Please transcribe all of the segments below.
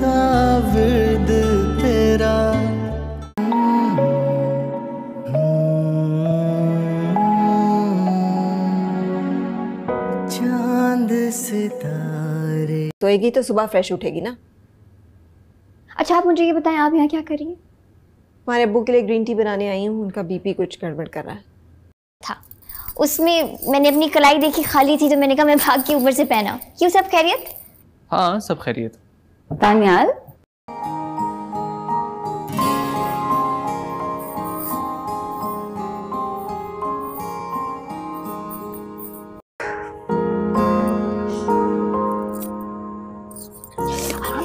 सोएगी तो, तो सुबह फ्रेश उठेगी ना अच्छा आप मुझे ये बताएं आप यहाँ क्या करिए हमारे अबू के लिए ग्रीन टी बनाने आई हूँ उनका बीपी कुछ गड़बड़ कर रहा है था उसमें मैंने अपनी कलाई देखी खाली थी तो मैंने कहा मैं भाग के ऊपर से पहना क्यों सब खैरियत हाँ सब खैरियत Daniel?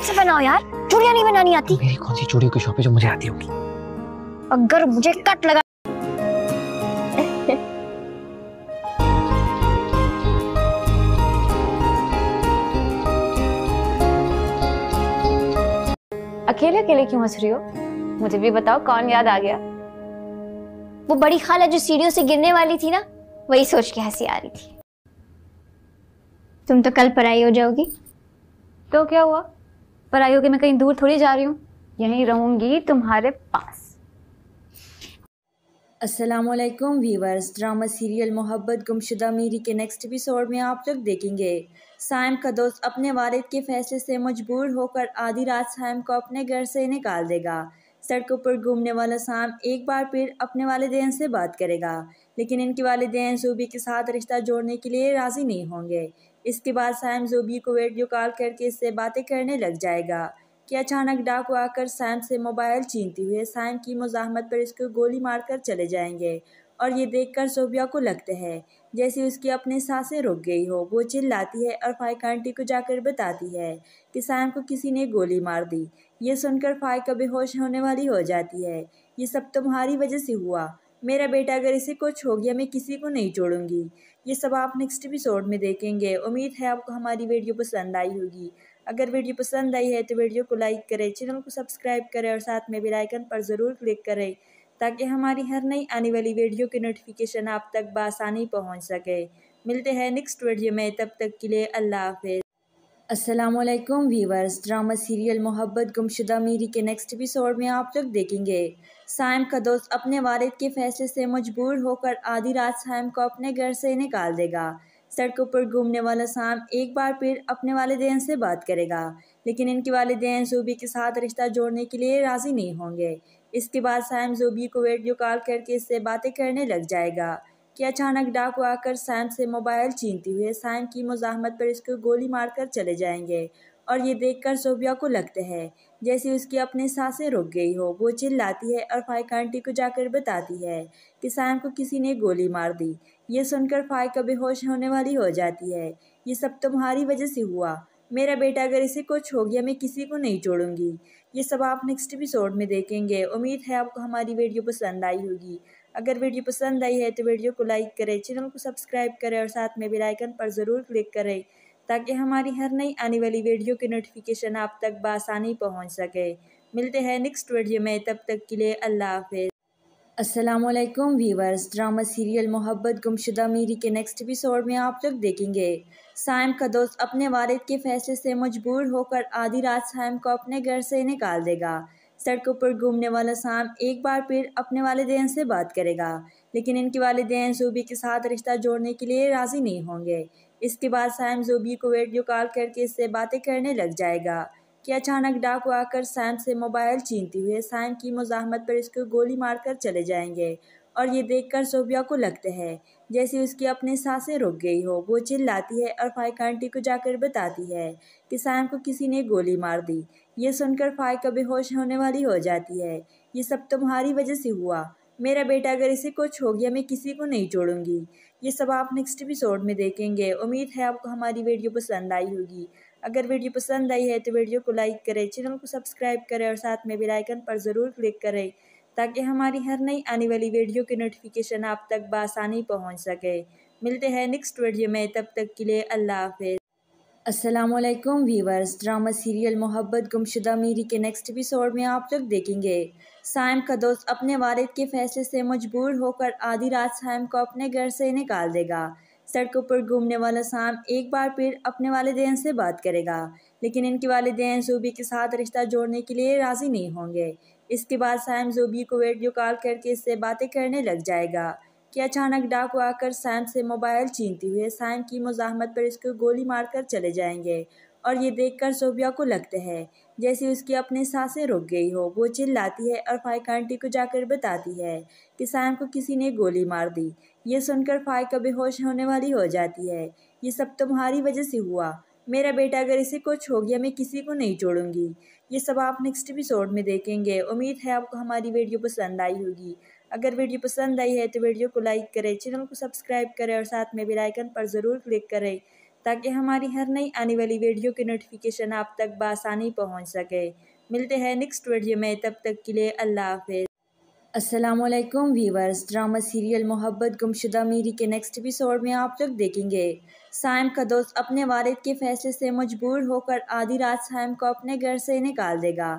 से बनाओ यार चूड़िया नहीं बनानी आती मेरी कौन सी चूड़ियों की शॉप है जो मुझे आती होगी अगर मुझे कट लगा अकेले अकेले क्यों हंस रही हो मुझे भी बताओ कौन याद आ गया वो बड़ी खाला जो सीढ़ियों से गिरने वाली थी ना वही सोच के हंसी आ रही थी तुम तो कल पराई हो जाओगी तो क्या हुआ पराई होके मैं कहीं दूर थोड़ी जा रही हूँ यहीं रहूंगी तुम्हारे पास असलम viewers drama serial Mohabbat Gumshuda मेरी के नेक्स्ट एपिसोड में आप लोग देखेंगे साइम का दोस्त अपने वालिद के फैसले से मजबूर होकर आधी रात साइम को अपने घर से निकाल देगा सड़कों पर घूमने वाला साम एक बार फिर अपने वालदेन से बात करेगा लेकिन इनके वालदेन जूबी के साथ रिश्ता जोड़ने के लिए राज़ी नहीं होंगे इसके बाद साइम जूबी को वीडियो कॉल करके इससे बातें करने लग जाएगा कि अचानक डाकू आकर साइम से मोबाइल छीनते हुए साइम की मुजामत पर इसको गोली मारकर चले जाएंगे और ये देखकर सोबिया को लगता है जैसे उसकी अपने सांसें रुक गई हो वो चिल्लाती है और फाइक आंटी को जाकर बताती है कि सैम को किसी ने गोली मार दी ये सुनकर फाइक बेहोश होने वाली हो जाती है ये सब तुम्हारी वजह से हुआ मेरा बेटा अगर इसे कुछ हो गया मैं किसी को नहीं छोड़ूंगी ये सब आप नेक्स्ट एपिसोड में देखेंगे उम्मीद है आपको हमारी वीडियो पसंद आई होगी अगर वीडियो पसंद आई है तो वीडियो को लाइक करें चैनल को सब्सक्राइब करें और साथ में बेल आइकन पर ज़रूर क्लिक करें ताकि हमारी हर नई आने वाली वीडियो की नोटिफिकेशन आप तक बासानी पहुँच सके मिलते हैं नेक्स्ट वीडियो में तब तक के लिए अल्लाह हाफिज़ Aslam viewers drama serial Mohabbat Gumshuda मीरी के नेक्स्ट एपिसोड में आप लोग देखेंगे साइम का दोस्त अपने वालद के फैसले से मजबूर होकर आधी रात साइम को अपने घर से निकाल देगा सड़कों पर घूमने वाला साम एक बार फिर अपने वालदेन से बात करेगा लेकिन इनके वालदेन सूबी के साथ रिश्ता जोड़ने के लिए राज़ी नहीं होंगे इसके बाद सैम जोबी को वीडियो कॉल करके इससे बातें करने लग जाएगा कि अचानक डाकू आकर सैम से मोबाइल छीनते हुए सैम की मुजाहमत पर इसको गोली मारकर चले जाएंगे और ये देखकर सोबिया को लगता है जैसे उसकी अपने सांसें रुक गई हो वो चिल्लाती है और फाइक आंटी को जाकर बताती है कि सैम को किसी ने गोली मार दी ये सुनकर फाइक बेहोश होने वाली हो जाती है ये सब तुम्हारी वजह से हुआ मेरा बेटा अगर इसे कुछ हो गया मैं किसी को नहीं छोड़ूंगी ये सब आप नेक्स्ट एपिसोड में देखेंगे उम्मीद है आपको हमारी वीडियो पसंद आई होगी अगर वीडियो पसंद आई है तो वीडियो को लाइक करें चैनल को सब्सक्राइब करें और साथ में बेलाइकन पर ज़रूर क्लिक करें ताकि हमारी हर नई आने वाली वीडियो की नोटिफिकेशन आप तक बसानी पहुँच सके मिलते हैं नेक्स्ट वीडियो में तब तक के लिए अल्लाह हाफिज़ Aslam viewers drama serial Mohabbat Gumshuda मीरी के नेक्स्ट एपिसोड में आप लोग देखेंगे साइम का दोस्त अपने वालद के फैसले से मजबूर होकर आधी रात साइम को अपने घर से निकाल देगा सड़कों पर घूमने वाला साम एक बार फिर अपने वालदेन से बात करेगा लेकिन इनके वालदेन जूबी के साथ रिश्ता जोड़ने के लिए राज़ी नहीं होंगे इसके बाद साइम जूबी को वीडियो कॉल करके इससे बातें करने लग जाएगा कि अचानक डाकू आकर सैम से मोबाइल छीनते हुए सैम की मुजामत पर इसको गोली मारकर चले जाएंगे और ये देखकर सोबिया को लगता है जैसे उसकी अपने सांसें रुक गई हो वो चिल्लाती है और फाइक आंटी को जाकर बताती है कि सैम को किसी ने गोली मार दी ये सुनकर फाइक बेहोश होने वाली हो जाती है ये सब तुम्हारी वजह से हुआ मेरा बेटा अगर इसे कुछ हो गया मैं किसी को नहीं छोड़ूंगी ये सब आप नेक्स्ट एपिसोड में देखेंगे उम्मीद है आपको हमारी वीडियो पसंद आई होगी अगर वीडियो पसंद आई है तो वीडियो को लाइक करें चैनल को सब्सक्राइब करें और साथ में बेलाइकन पर ज़रूर क्लिक करें ताकि हमारी हर नई आने वाली वीडियो की नोटिफिकेशन आप तक बसानी पहुँच सके मिलते हैं नेक्स्ट वीडियो में तब तक के लिए अल्लाह हाफ असलम viewers drama serial Mohabbat Gumshuda मीरी के नेक्स्ट एपिसोड में आप लोग देखेंगे साइम का दोस्त अपने वालिद के फैसले से मजबूर होकर आधी रात साइम को अपने घर से निकाल देगा सड़कों पर घूमने वाला शाम एक बार फिर अपने वालदेन से बात करेगा लेकिन इनके वालदेन जूबी के साथ रिश्ता जोड़ने के लिए राज़ी नहीं होंगे इसके बाद सैम जूबी को वीडियो कॉल करके इससे बातें करने लग जाएगा कि अचानक डाकू आकर सैम से मोबाइल छीनते हुए सैम की मुजाहमत पर इसको गोली मारकर चले जाएंगे और ये देखकर सोबिया को लगता है जैसे उसकी अपने सांसें रुक गई हो वो चिल्लाती है और फाइक आंटी को जाकर बताती है कि सैम को किसी ने गोली मार दी यह सुनकर फाय का बेहोश होने वाली हो जाती है ये सब तुम्हारी वजह से हुआ मेरा बेटा अगर इसे कुछ हो गया मैं किसी को नहीं छोड़ूंगी ये सब आप नेक्स्ट एपिसोड में देखेंगे उम्मीद है आपको हमारी वीडियो पसंद आई होगी अगर वीडियो पसंद आई है तो वीडियो को लाइक करें चैनल को सब्सक्राइब करें और साथ में बेलाइकन पर ज़रूर क्लिक करें ताकि हमारी हर नई आने वाली वीडियो की नोटिफिकेशन आप तक बसानी पहुँच सके मिलते हैं नेक्स्ट वीडियो में तब तक के लिए अल्लाह हाफ असलम viewers drama serial Mohabbat Gumshuda मीरी के नेक्स्ट एपिसोड में आप लोग देखेंगे साइम का दोस्त अपने वालिद के फैसले से मजबूर होकर आधी रात साइम को अपने घर से निकाल देगा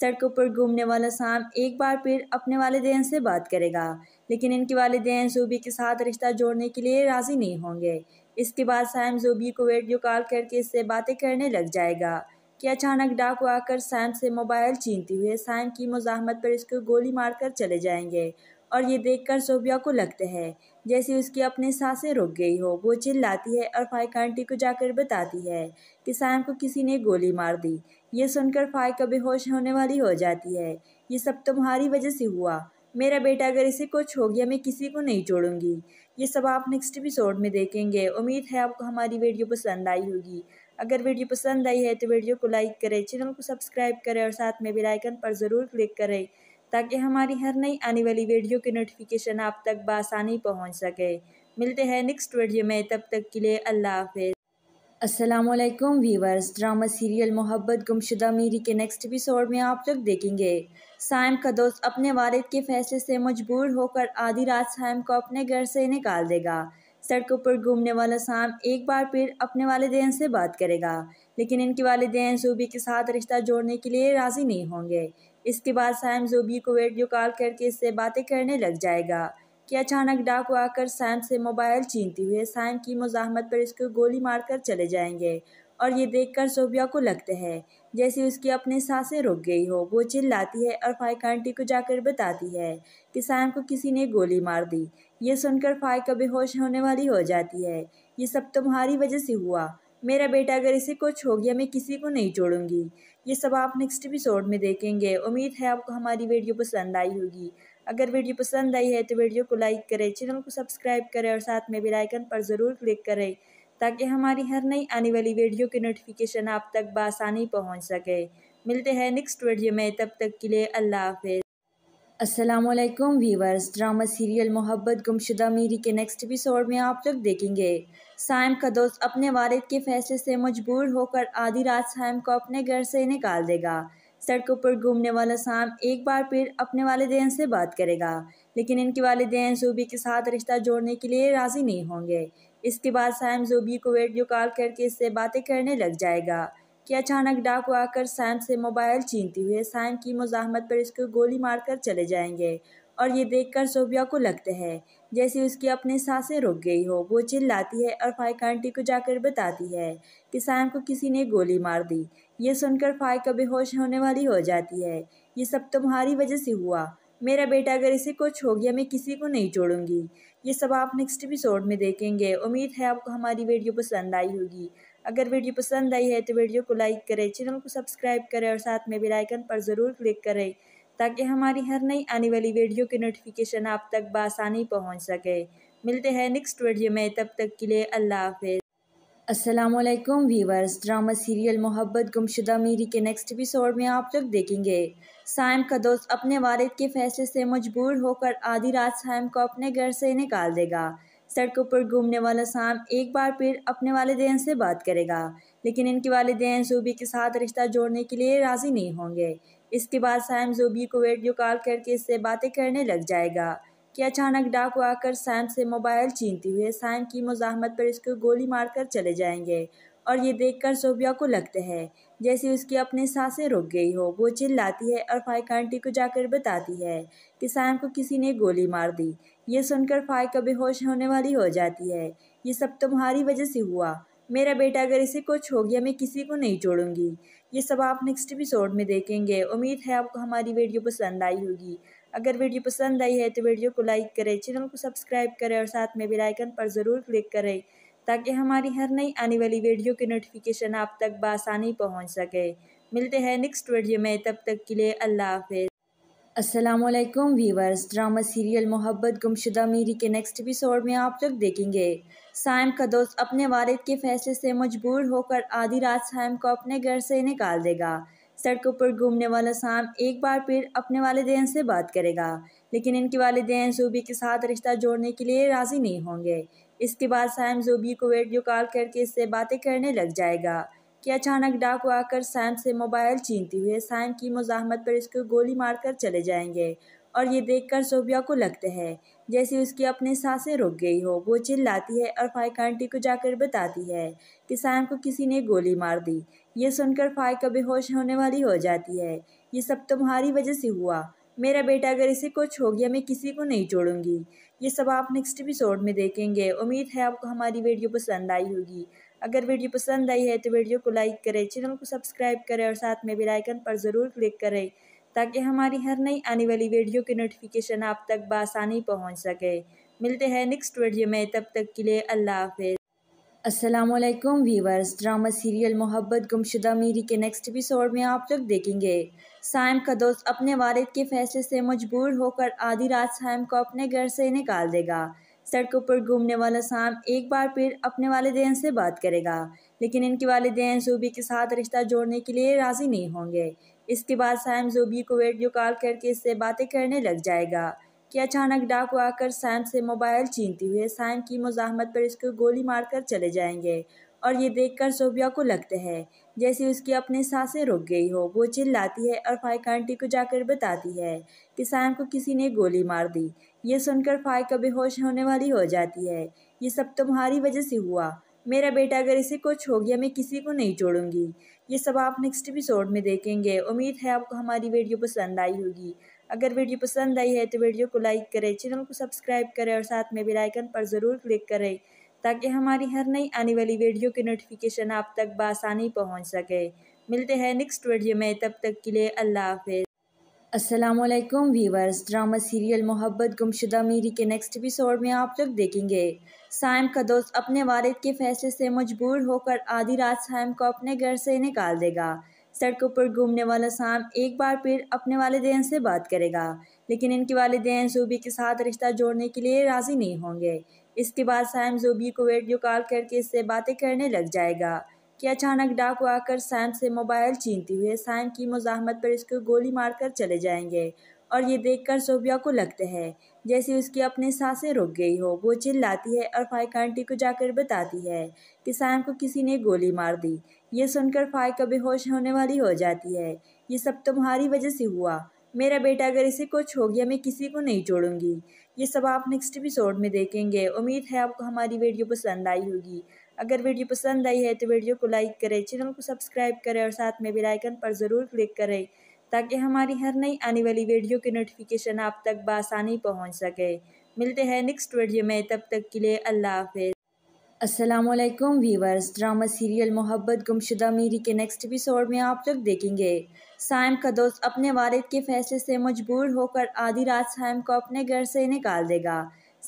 सड़कों पर घूमने वाला साम एक बार फिर अपने वालदेन से बात करेगा लेकिन इनके वालदेन जूबी के साथ रिश्ता जोड़ने के लिए राज़ी नहीं होंगे इसके बाद साइम जूबी को वीडियो कॉल करके इससे बातें करने लग जाएगा कि अचानक डाकू आकर सैम से मोबाइल छीनते हुए सैम की मुजामत पर इसको गोली मारकर चले जाएंगे और ये देखकर सोबिया को लगता है जैसे उसकी अपने सांसें रुक गई हो वो चिल्लाती है और फाइक आंटी को जाकर बताती है कि सैम को किसी ने गोली मार दी ये सुनकर फाइक बेहोश होने वाली हो जाती है ये सब तुम्हारी वजह से हुआ मेरा बेटा अगर इसे कुछ हो गया मैं किसी को नहीं छोड़ूंगी ये सब आप नेक्स्ट एपिसोड में देखेंगे उम्मीद है आपको हमारी वीडियो पसंद आई होगी अगर वीडियो पसंद आई है तो वीडियो को लाइक करें चैनल को सब्सक्राइब करें और साथ में बेलाइकन पर ज़रूर क्लिक करें ताकि हमारी हर नई आने वाली वीडियो की नोटिफिकेशन आप तक बसानी पहुँच सके मिलते हैं नेक्स्ट वीडियो में तब तक के लिए अल्लाह हाफिज़ Aslam viewers drama serial Mohabbat Gumshuda मीरी के नेक्स्ट एपिसोड में आप लोग देखेंगे साइम का दोस्त अपने वालिद के फैसले से मजबूर होकर आधी रात साइम को अपने घर से निकाल देगा सड़कों पर घूमने वाला शाम एक बार फिर अपने वालदेन से बात करेगा लेकिन इनके वालदेन जूबी के साथ रिश्ता जोड़ने के लिए राज़ी नहीं होंगे इसके बाद सैम जूबी को वीडियो कॉल करके इससे बातें करने लग जाएगा कि अचानक डाकू आकर सैम से मोबाइल छीनते हुए सैम की मजामत पर इसको गोली मारकर चले जाएंगे और ये देखकर सोबिया को लगता है जैसे उसकी अपने सांसें रुक गई हो वो चिल्लाती है और फाइक आंटी को जाकर बताती है कि सायम को किसी ने गोली मार दी ये सुनकर फाइक बेहोश होने वाली हो जाती है ये सब तुम्हारी वजह से हुआ मेरा बेटा अगर इसे कुछ हो गया मैं किसी को नहीं छोड़ूंगी ये सब आप नेक्स्ट एपिसोड में देखेंगे उम्मीद है आपको हमारी वीडियो पसंद आई होगी अगर वीडियो पसंद आई है तो वीडियो को लाइक करें चैनल को सब्सक्राइब करें और साथ में बेलाइकन पर ज़रूर क्लिक करें ताकि हमारी हर नई आने वाली वीडियो की नोटिफिकेशन आप तक बसानी पहुँच सके मिलते हैं नेक्स्ट वीडियो में तब तक के लिए अल्लाह हाफिज़ Aslam viewers drama serial Mohabbat Gumshuda मीरी के नेक्स्ट एपिसोड में आप लोग देखेंगे साइम का दोस्त अपने वालद के फैसले से मजबूर होकर आधी रात साइम को अपने घर से निकाल देगा सड़कों पर घूमने वाला साम एक बार फिर अपने वालदेन से बात करेगा लेकिन इनके वालदेन सूबी के साथ रिश्ता जोड़ने के लिए राज़ी नहीं होंगे इसके बाद सैम जोबी को वीडियो कॉल करके इससे बातें करने लग जाएगा कि अचानक डाकू आकर सैम से मोबाइल छीनते हुए सैम की मुजाहमत पर इसको गोली मारकर चले जाएंगे और ये देखकर सोबिया को लगता है जैसे उसकी अपने सांसें रुक गई हो वो चिल्लाती है और फाइक आंटी को जाकर बताती है कि सैम को किसी ने गोली मार दी ये सुनकर फाइका बेहोश होने वाली हो जाती है ये सब तुम्हारी वजह से हुआ मेरा बेटा अगर इसे कुछ हो गया मैं किसी को नहीं छोड़ूंगी ये सब आप नेक्स्ट एपिसोड में देखेंगे उम्मीद है आपको हमारी वीडियो पसंद आई होगी अगर वीडियो पसंद आई है तो वीडियो को लाइक करें चैनल को सब्सक्राइब करें और साथ में बेल आइकन पर ज़रूर क्लिक करें ताकि हमारी हर नई आने वाली वीडियो की नोटिफिकेशन आप तक बसानी पहुँच सके मिलते हैं नेक्स्ट वीडियो में तब तक के लिए अल्लाह हाफिज़ Aslam viewers drama serial Mohabbat Gumshuda मीरी के नेक्स्ट एपिसोड में आप लोग देखेंगे साइम का दोस्त अपने वालिद के फैसले से मजबूर होकर आधी रात साइम को अपने घर से निकाल देगा सड़कों पर घूमने वाला साम एक बार फिर अपने वालदेन से बात करेगा लेकिन इनके वालदेन जूबी के साथ रिश्ता जोड़ने के लिए राज़ी नहीं होंगे इसके बाद साइम जूबी को वीडियो कॉल करके इससे बातें करने लग जाएगा कि अचानक डाकू आकर साइम से मोबाइल छीनते हुए साइम की मुजामत पर इसको गोली मारकर चले जाएंगे और ये देखकर सोबिया को लगता है जैसे उसकी अपनी सांसें रुक गई हो वो चिल्लाती है और फाइक आंटी को जाकर बताती है कि सैम को किसी ने गोली मार दी ये सुनकर फाइक बेहोश होने वाली हो जाती है ये सब तुम्हारी वजह से हुआ मेरा बेटा अगर इसे कुछ हो गया मैं किसी को नहीं छोड़ूंगी ये सब आप नेक्स्ट एपिसोड में देखेंगे उम्मीद है आपको हमारी वीडियो पसंद आई होगी अगर वीडियो पसंद आई है तो वीडियो को लाइक करें चैनल को सब्सक्राइब करें और साथ में बेल आइकन पर ज़रूर क्लिक करें ताकि हमारी हर नई आने वाली वीडियो की नोटिफिकेशन आप तक बसानी पहुँच सके मिलते हैं नेक्स्ट वीडियो में तब तक के लिए अल्लाह हाफिज़ Aslam viewers drama serial Mohabbat Gumshuda मीरी के नेक्स्ट एपिसोड में आप लोग देखेंगे साइम का दोस्त अपने वालिद के फैसले से मजबूर होकर आधी रात साइम को अपने घर से निकाल देगा सड़कों पर घूमने वाला साम एक बार फिर अपने वालदेन से बात करेगा लेकिन इनके वालदेन सूबी के साथ रिश्ता जोड़ने के लिए राज़ी नहीं होंगे इसके बाद सैम जोबी को वीडियो कॉल करके इससे बातें करने लग जाएगा कि अचानक डाकू आकर सैम से मोबाइल छीनते हुए सैम की मुजाहमत पर इसको गोली मारकर चले जाएंगे और ये देखकर सोबिया को लगता है जैसे उसकी अपने सांसें रुक गई हो वो चिल्लाती है और फाइक आंटी को जाकर बताती है कि सैम को किसी ने गोली मार दी ये सुनकर फाइक बेहोश होने वाली हो जाती है ये सब तुम्हारी वजह से हुआ मेरा बेटा अगर इसे कुछ हो गया मैं किसी को नहीं छोड़ूंगी ये सब आप नेक्स्ट एपिसोड में देखेंगे उम्मीद है आपको हमारी वीडियो पसंद आई होगी अगर वीडियो पसंद आई है तो वीडियो को लाइक करें चैनल को सब्सक्राइब करें और साथ में बेलाइकन पर ज़रूर क्लिक करें ताकि हमारी हर नई आने वाली वीडियो की नोटिफिकेशन आप तक बसानी पहुँच सके मिलते हैं नेक्स्ट वीडियो में तब तक के लिए अल्लाह हाफ़ असलम viewers drama serial Mohabbat Gumshuda मीरी के नेक्स्ट एपिसोड में आप लोग देखेंगे साइम का दोस्त अपने वालिद के फैसले से मजबूर होकर आधी रात साइम को अपने घर से निकाल देगा सड़कों पर घूमने वाला साम एक बार फिर अपने वालदेन से बात करेगा लेकिन इनके वालदेन जूबी के साथ रिश्ता जोड़ने के लिए राज़ी नहीं होंगे इसके बाद साइम जूबी को वीडियो कॉल करके इससे बातें करने लग जाएगा कि अचानक डाकू आकर साइम से मोबाइल छीनते हुए साइम की मुजाहमत पर इसको गोली मारकर चले जाएंगे और ये देखकर सोबिया को लगता है जैसे उसकी अपने सांसें रुक गई हो वो चिल्लाती है और फाइक आंटी को जाकर बताती है कि सैम को किसी ने गोली मार दी ये सुनकर फाइक बेहोश होने वाली हो जाती है ये सब तुम्हारी वजह से हुआ मेरा बेटा अगर इसे कुछ हो गया मैं किसी को नहीं छोड़ूंगी ये सब आप नेक्स्ट एपिसोड में देखेंगे उम्मीद है आपको हमारी वीडियो पसंद आई होगी अगर वीडियो पसंद आई है तो वीडियो को लाइक करें चैनल को सब्सक्राइब करें और साथ में बेल आइकन पर ज़रूर क्लिक करें ताकि हमारी हर नई आने वाली वीडियो की नोटिफिकेशन आप तक बसानी पहुँच सके मिलते हैं नेक्स्ट वीडियो में तब तक के लिए अल्लाह हाफिज़ Aslam viewers drama serial Mohabbat Gumshuda मीरी के नेक्स्ट एपिसोड में आप लोग देखेंगे साइम का दोस्त अपने वालद के फैसले से मजबूर होकर आधी रात साइम को अपने घर से निकाल देगा सड़कों पर घूमने वाला साम एक बार फिर अपने वालदेन से बात करेगा लेकिन इनके वालदेन सूबी के साथ रिश्ता जोड़ने के लिए राज़ी नहीं होंगे इसके बाद सैम जोबी को वीडियो कॉल करके इससे बातें करने लग जाएगा कि अचानक डाकू आकर सैम से मोबाइल छीनते हुए सैम की मुजाहमत पर इसको गोली मारकर चले जाएंगे और ये देखकर सोबिया को लगता है जैसे उसकी अपने सांसें रुक गई हो वो चिल्लाती है और फाइक आंटी को जाकर बताती है कि सैम को किसी ने गोली मार दी ये सुनकर फाइक बेहोश होने वाली हो जाती है ये सब तुम्हारी वजह से हुआ मेरा बेटा अगर इसे कुछ हो गया मैं किसी को नहीं छोड़ूंगी ये सब आप नेक्स्ट एपिसोड में देखेंगे उम्मीद है आपको हमारी वीडियो पसंद आई होगी अगर वीडियो पसंद आई है तो वीडियो को लाइक करें चैनल को सब्सक्राइब करें और साथ में बेलाइकन पर ज़रूर क्लिक करें ताकि हमारी हर नई आने वाली वीडियो की नोटिफिकेशन आप तक बसानी पहुँच सके मिलते हैं नेक्स्ट वीडियो में तब तक के लिए अल्लाह हाफ असलम viewers drama serial Mohabbat Gumshuda मीरी के नेक्स्ट एपिसोड में आप लोग देखेंगे साइम का दोस्त अपने वालद के फैसले से मजबूर होकर आधी रात साइम को अपने घर से निकाल देगा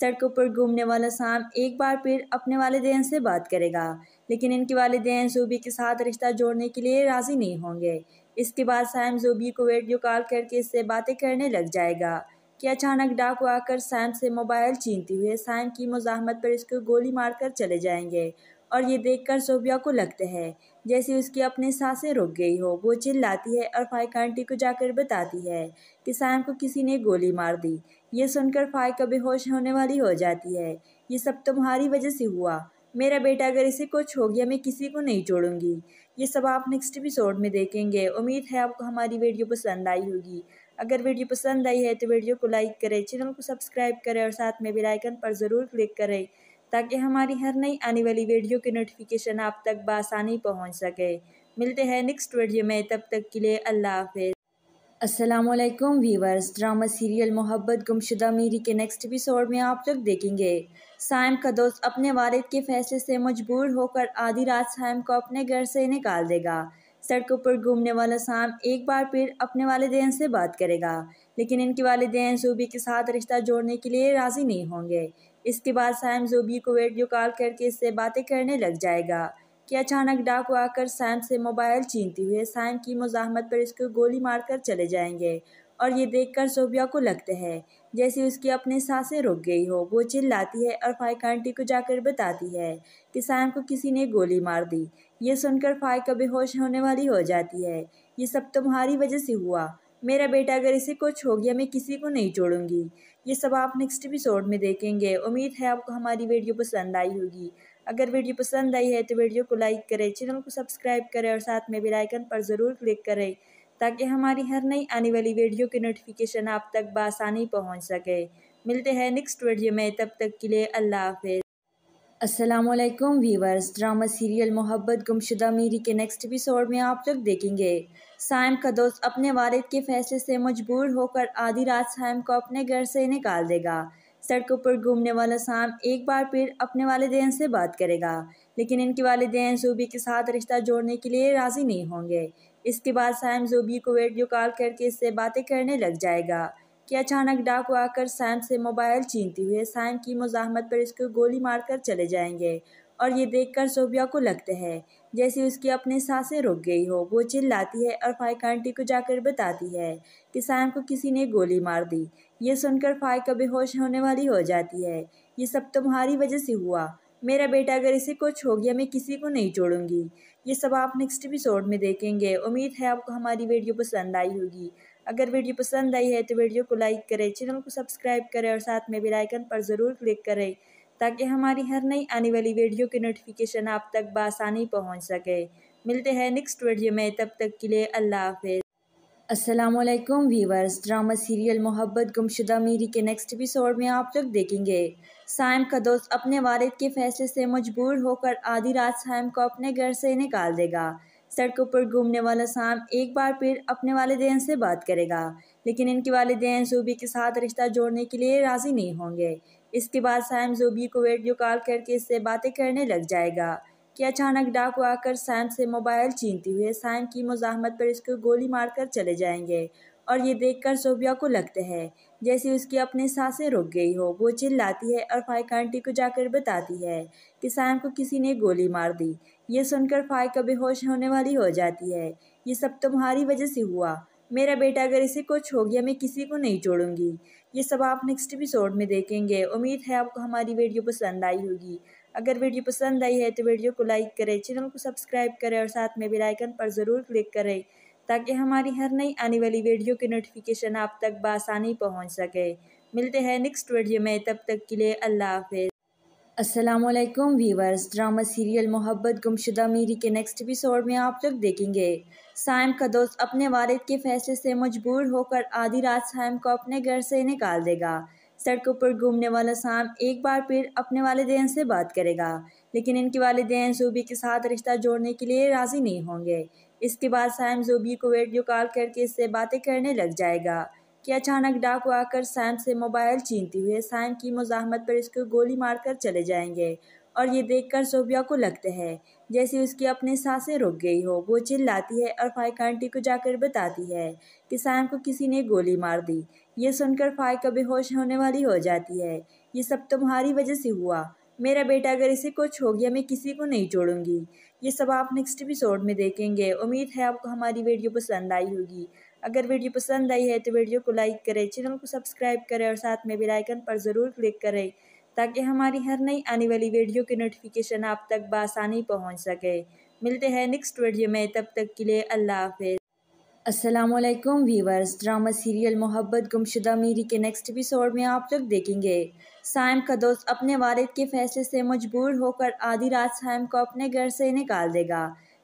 सड़कों पर घूमने वाला साम एक बार फिर अपने वालदेन से बात करेगा लेकिन इनके वालदेन जूबी के साथ रिश्ता जोड़ने के लिए राज़ी नहीं होंगे इसके बाद साइम जूबी को वीडियो कॉल करके इससे बातें करने लग जाएगा कि अचानक डाकू आकर सैम से मोबाइल छीनते हुए सैम की मुजामत पर इसको गोली मारकर चले जाएंगे और ये देखकर सोबिया को लगता है जैसे उसकी अपने सांसें रुक गई हो वो चिल्लाती है और फाइक आंटी को जाकर बताती है कि सैम को किसी ने गोली मार दी ये सुनकर फाइक बेहोश होने वाली हो जाती है ये सब तुम्हारी वजह से हुआ मेरा बेटा अगर इसे कुछ हो गया मैं किसी को नहीं छोड़ूंगी ये सब आप नेक्स्ट एपिसोड में देखेंगे उम्मीद है आपको हमारी वीडियो पसंद आई होगी अगर वीडियो पसंद आई है तो वीडियो को लाइक करें चैनल को सब्सक्राइब करें और साथ में बेल आइकन पर ज़रूर क्लिक करें ताकि हमारी हर नई आने वाली वीडियो की नोटिफिकेशन आप तक बसानी पहुंच सके मिलते हैं नेक्स्ट वीडियो में तब तक के लिए अल्लाह हाफि असलम viewers drama serial Mohabbat Gumshuda मीरी के नेक्स्ट एपिसोड में आप लोग देखेंगे साइम का दोस्त अपने वालद के फैसले से मजबूर होकर आधी रात साइम को अपने घर से निकाल देगा सड़कों पर घूमने वाला शाम एक बार फिर अपने वालदेन से बात करेगा लेकिन इनके वालदेन जोबी के साथ रिश्ता जोड़ने के लिए राज़ी नहीं होंगे इसके बाद सैम जोबी को वीडियो कॉल करके इससे बातें करने लग जाएगा कि अचानक डाकू आकर सैम से मोबाइल छीनते हुए सैम की मुजाहमत पर इसको गोली मारकर चले जाएंगे और ये देखकर सोबिया को लगता है जैसे उसकी अपने सांसें रुक गई हो वो चिल्लाती है और फाइक आंटी को जाकर बताती है कि सैम को किसी ने गोली मार दी यह सुनकर फाय का बेहोश होने वाली हो जाती है ये सब तुम्हारी वजह से हुआ मेरा बेटा अगर इसे कुछ हो गया मैं किसी को नहीं छोड़ूंगी ये सब आप नेक्स्ट एपिसोड में देखेंगे उम्मीद है आपको हमारी वीडियो पसंद आई होगी अगर वीडियो पसंद आई है तो वीडियो को लाइक करें चैनल को सब्सक्राइब करें और साथ में बेल आइकन पर ज़रूर क्लिक करें ताकि हमारी हर नई आने वाली वीडियो की नोटिफिकेशन आप तक बसानी पहुँच सके मिलते हैं नेक्स्ट वीडियो में तब तक के लिए अल्लाह हाफिज़ Aslam viewers drama serial Mohabbat Gumshuda मीरी के नेक्स्ट एपिसोड में आप लोग देखेंगे साइम का दोस्त अपने वालद के फैसले से मजबूर होकर आधी रात साइम को अपने घर से निकाल देगा सड़कों पर घूमने वाला साम एक बार फिर अपने वालदेन से बात करेगा लेकिन इनके वालदेन जूबी के साथ रिश्ता जोड़ने के लिए राज़ी नहीं होंगे इसके बाद साइम जूबी को वीडियो कॉल करके इससे बातें करने लग जाएगा कि अचानक डाकू आकर सैम से मोबाइल छीनते हुए सैम की मुजाहमत पर इसको गोली मारकर चले जाएंगे और ये देखकर सोबिया को लगता है जैसे उसकी अपने सांसें रुक गई हो वो चिल्लाती है और फाइक आंटी को जाकर बताती है कि सैम को किसी ने गोली मार दी ये सुनकर फाइक बेहोश होने वाली हो जाती है ये सब तुम्हारी वजह से हुआ मेरा बेटा अगर इसे कुछ हो गया मैं किसी को नहीं छोड़ूंगी ये सब आप नेक्स्ट एपिसोड में देखेंगे उम्मीद है आपको हमारी वीडियो पसंद आई होगी अगर वीडियो पसंद आई है तो वीडियो को लाइक करें चैनल को सब्सक्राइब करें और साथ में बेल आइकन पर ज़रूर क्लिक करें ताकि हमारी हर नई आने वाली वीडियो की नोटिफिकेशन आप तक बसानी पहुँच सके मिलते हैं नेक्स्ट वीडियो में तब तक के लिए अल्लाह हाफिज़ Aslam viewers drama serial Mohabbat Gumshuda मीरी के नेक्स्ट एपिसोड में आप लोग देखेंगे साइम का दोस्त अपने वालिद के फैसले से मजबूर होकर आधी रात साइम को अपने घर से निकाल देगा सड़कों पर घूमने वाला शाम एक बार फिर अपने वालदेन से बात करेगा लेकिन इनके वालदेन जूबी के साथ रिश्ता जोड़ने के लिए राज़ी नहीं होंगे इसके बाद सैम जूबी को वीडियो कॉल करके इससे बातें करने लग जाएगा कि अचानक डाकू आकर सैम से मोबाइल छीनते हुए सैम की मुजामत पर इसको गोली मारकर चले जाएंगे और ये देखकर सोफिया को लगता है जैसे उसकी अपने सांसें रुक गई हो वो चिल्लाती है और फाइक आंटी को जाकर बताती है कि सैम को किसी ने गोली मार दी ये सुनकर फाइक बेहोश होने वाली हो जाती है ये सब तुम्हारी वजह से हुआ मेरा बेटा अगर इसे कुछ हो गया मैं किसी को नहीं छोड़ूंगी ये सब आप नेक्स्ट एपिसोड में देखेंगे उम्मीद है आपको हमारी वीडियो पसंद आई होगी अगर वीडियो पसंद आई है तो वीडियो को लाइक करें चैनल को सब्सक्राइब करें और साथ में बेलाइकन पर ज़रूर क्लिक करें ताकि हमारी हर नई आने वाली वीडियो की नोटिफिकेशन आप तक बसानी पहुँच सके मिलते हैं नेक्स्ट वीडियो में तब तक के लिए अल्लाह हाफिज़ Aslam viewers drama serial Mohabbat Gumshuda मीरी के नेक्स्ट एपिसोड में आप लोग देखेंगे साइम का दोस्त अपने वालिद के फैसले से मजबूर होकर आधी रात साइम को अपने घर से निकाल देगा सड़कों पर घूमने वाला साम एक बार फिर अपने वालदेन से बात करेगा लेकिन इनके वालदेन सूबी के साथ रिश्ता जोड़ने के लिए राज़ी नहीं होंगे इसके बाद सैम जोबी को वीडियो कॉल करके इससे बातें करने लग जाएगा कि अचानक डाकू आकर सैम से मोबाइल छीनते हुए सैम की मुजाहमत पर इसको गोली मारकर चले जाएंगे और ये देखकर सोबिया को लगता है जैसे उसकी अपने सांसें रुक गई हो वो चिल्लाती है और फाइक आंटी को जाकर बताती है कि सैम को किसी ने गोली मार दी ये सुनकर फाइक बेहोश होने वाली हो जाती है ये सब तुम्हारी वजह से हुआ मेरा बेटा अगर इसे कुछ हो गया मैं किसी को नहीं छोड़ूंगी ये सब आप नेक्स्ट एपिसोड में देखेंगे उम्मीद है आपको हमारी वीडियो पसंद आई होगी अगर वीडियो पसंद आई है तो वीडियो को लाइक करें चैनल को सब्सक्राइब करें और साथ में बेलाइकन पर ज़रूर क्लिक करें ताकि हमारी हर नई आने वाली वीडियो की नोटिफिकेशन आप तक बसानी पहुँच सके मिलते हैं नेक्स्ट वीडियो में तब तक के लिए अल्लाह हाफिज़ Aslam viewers drama serial Mohabbat Gumshuda मीरी के नेक्स्ट एपिसोड में आप लोग देखेंगे सैम का दोस्त अपने वालिद के फैसले से मजबूर होकर आधी रात सैम को अपने घर से निकाल देगा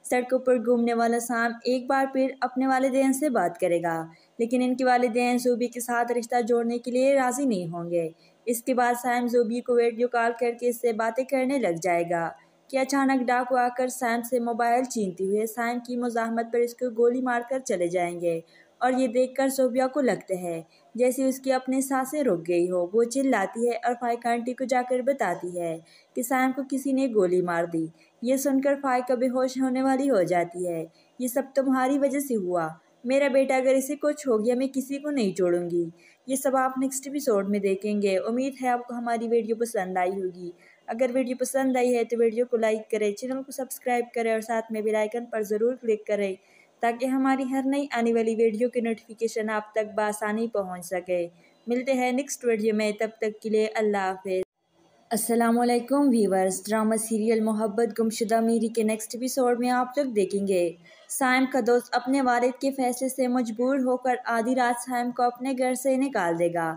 सड़कों पर घूमने वाला साम एक बार फिर अपने वालदेन से बात करेगा लेकिन इनके वालदेन जूबी के साथ रिश्ता जोड़ने के लिए राज़ी नहीं होंगे इसके बाद सैम जूबी को वीडियो कॉल करके इससे बातें करने लग जाएगा कि अचानक डाकू आकर सैम से मोबाइल छीनते हुए सैम की मुजाहमत पर इसको गोली मारकर चले जाएंगे और ये देखकर सोफिया को लगता है जैसे उसकी अपने सांसें रुक गई हो वो चिल्लाती है और फाइक आंटी को जाकर बताती है कि सैम को किसी ने गोली मार दी ये सुनकर फाइक बेहोश होने वाली हो जाती है ये सब तुम्हारी वजह से हुआ मेरा बेटा अगर इसे कुछ हो गया मैं किसी को नहीं छोड़ूंगी ये सब आप नेक्स्ट एपिसोड में देखेंगे उम्मीद है आपको हमारी वीडियो पसंद आई होगी अगर वीडियो पसंद आई है तो वीडियो को लाइक करें चैनल को सब्सक्राइब करें और साथ में बेल आइकन पर ज़रूर क्लिक करें ताकि हमारी हर नई आने वाली वीडियो की नोटिफिकेशन आप तक बसानी पहुँच सके मिलते हैं नेक्स्ट वीडियो में तब तक के लिए अल्लाह हाफिज़ Aslam viewers drama serial Mohabbat Gumshuda मीरी के नेक्स्ट एपिसोड में आप लोग देखेंगे साइम का दोस्त अपने वालद के फैसले से मजबूर होकर आधी रात साइम को अपने घर से निकाल देगा